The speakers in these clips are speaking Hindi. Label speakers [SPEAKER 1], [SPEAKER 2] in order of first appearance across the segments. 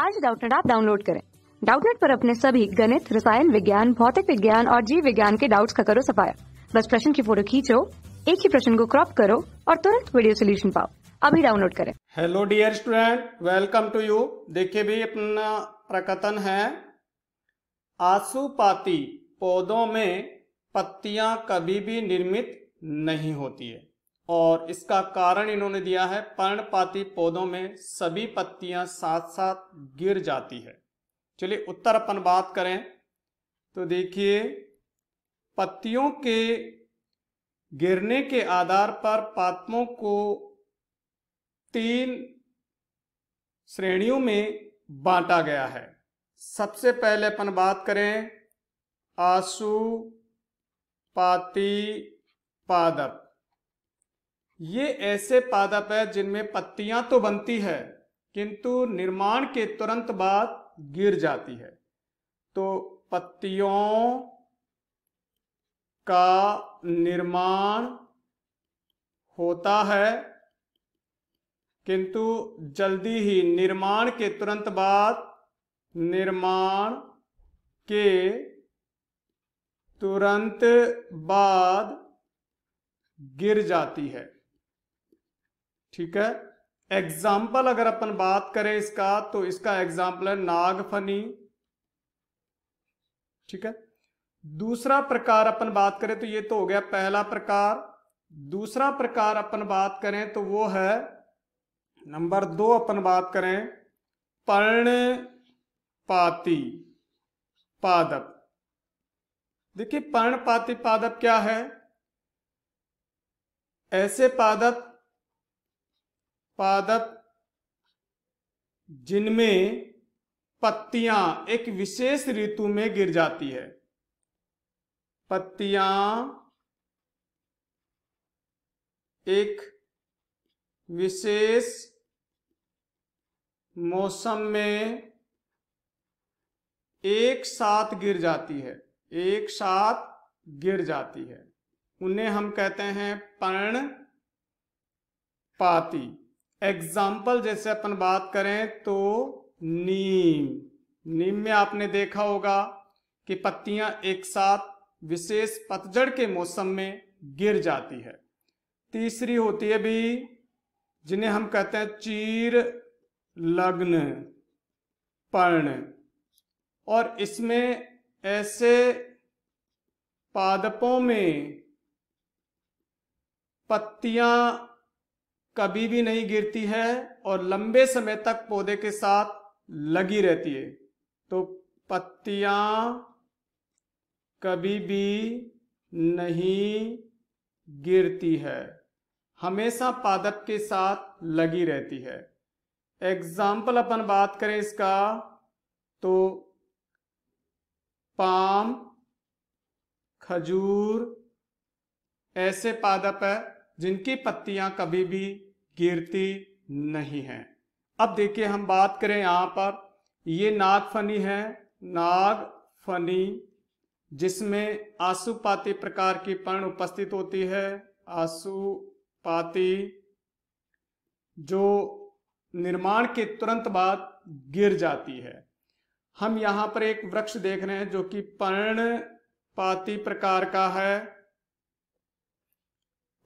[SPEAKER 1] आज डाउटनेट आप डाउनलोड करें डाउटनेट पर अपने सभी गणित रसायन विज्ञान भौतिक विज्ञान और जीव विज्ञान के डाउट्स का करो सफाया बस प्रश्न की फोटो खींचो एक ही प्रश्न को क्रॉप करो और तुरंत वीडियो सोल्यूशन पाओ अभी डाउनलोड करें hello dear student welcome to you देखिए भी अपना प्रकथन है आसुपाती पौधों में पत्तियां कभी भी निर्मित नहीं होती है और इसका कारण इन्होंने दिया है पर्णपाती पौधों में सभी पत्तियां साथ साथ गिर जाती है चलिए उत्तर अपन बात करें तो देखिए पत्तियों के गिरने के आधार पर पात्मों को तीन श्रेणियों में बांटा गया है सबसे पहले अपन बात करें आसू पाती पादप ये ऐसे पादप है जिनमें पत्तियां तो बनती है किंतु निर्माण के तुरंत बाद गिर जाती है तो पत्तियों का निर्माण होता है किंतु जल्दी ही निर्माण के तुरंत बाद निर्माण के तुरंत बाद गिर जाती है ठीक है एग्जाम्पल अगर अपन बात करें इसका तो इसका एग्जाम्पल है नागफनी ठीक है दूसरा प्रकार अपन बात करें तो ये तो हो गया पहला प्रकार दूसरा प्रकार अपन बात करें तो वो है नंबर दो अपन बात करें पर्ण पाती पादप देखिए पर्णपाती पादप क्या है ऐसे पादप पादप जिनमें पत्तियां एक विशेष ऋतु में गिर जाती है पत्तियां एक विशेष मौसम में एक साथ गिर जाती है एक साथ गिर जाती है उन्हें हम कहते हैं पर्ण पाती एग्जाम्पल जैसे अपन बात करें तो नीम नीम में आपने देखा होगा कि पत्तियां एक साथ विशेष पतझड़ के मौसम में गिर जाती है तीसरी होती है भी जिन्हें हम कहते हैं चीर लग्न पर्ण और इसमें ऐसे पादपों में पत्तियां कभी भी नहीं गिरती है और लंबे समय तक पौधे के साथ लगी रहती है तो पत्तियां कभी भी नहीं गिरती है हमेशा पादप के साथ लगी रहती है एग्जाम्पल अपन बात करें इसका तो पाम खजूर ऐसे पादप है जिनकी पत्तियां कभी भी कीर्ति नहीं है अब देखिए हम बात करें यहां पर ये नाग फनी है नाग फनी जिसमें आसुपाती प्रकार की पर्ण उपस्थित होती है आसुपाती जो निर्माण के तुरंत बाद गिर जाती है हम यहां पर एक वृक्ष देख रहे हैं जो कि पर्णपाती प्रकार का है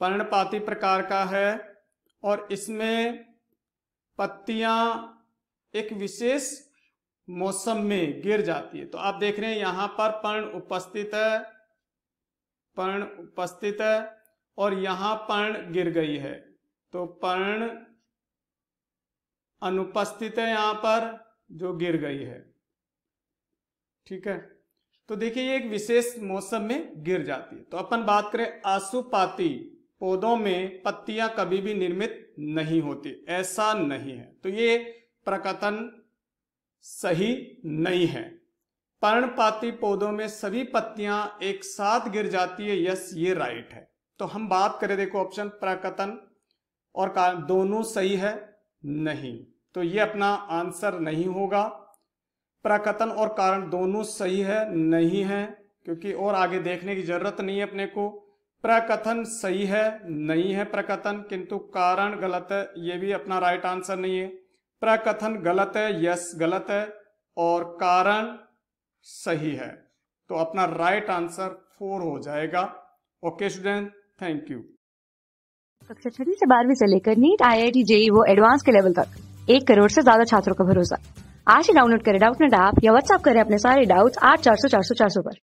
[SPEAKER 1] पर्णपाती प्रकार का है और इसमें पत्तियां एक विशेष मौसम में गिर जाती है तो आप देख रहे हैं यहां पर पर्ण उपस्थित है पर्ण उपस्थित है और यहां पर्ण गिर गई है तो पर्ण अनुपस्थित है यहां पर जो गिर गई है ठीक है तो देखिए ये एक विशेष मौसम में गिर जाती है तो अपन बात करें आसुपाती पौधों में पत्तियां कभी भी निर्मित नहीं होती ऐसा नहीं है तो ये प्रकथन सही नहीं है पर्णपाती पौधों में सभी पत्तियां एक साथ गिर जाती है यस ये राइट है तो हम बात करें देखो ऑप्शन प्रकथन और कारण दोनों सही है नहीं तो ये अपना आंसर नहीं होगा प्रकथन और कारण दोनों सही है नहीं है क्योंकि और आगे देखने की जरूरत नहीं है अपने को प्रकथन सही है नहीं है प्रकथन किंतु कारण गलत है ये भी अपना राइट आंसर नहीं है प्रकथन गलत है यस गलत है और कारण सही है तो अपना राइट आंसर फोर हो जाएगा ओके स्टूडेंट थैंक यू कक्षा छठी से बारहवीं से लेकर NEET I I T JEE वो एडवांस के लेवल तक एक करोड़ से ज्यादा छात्रों का भरोसा आज ही डाउनलोड करें डाउट नेट ऐप या व्हाट्सएप करें अपने सारे डाउट्स आठ चार सौ चार सौ चार सौ पर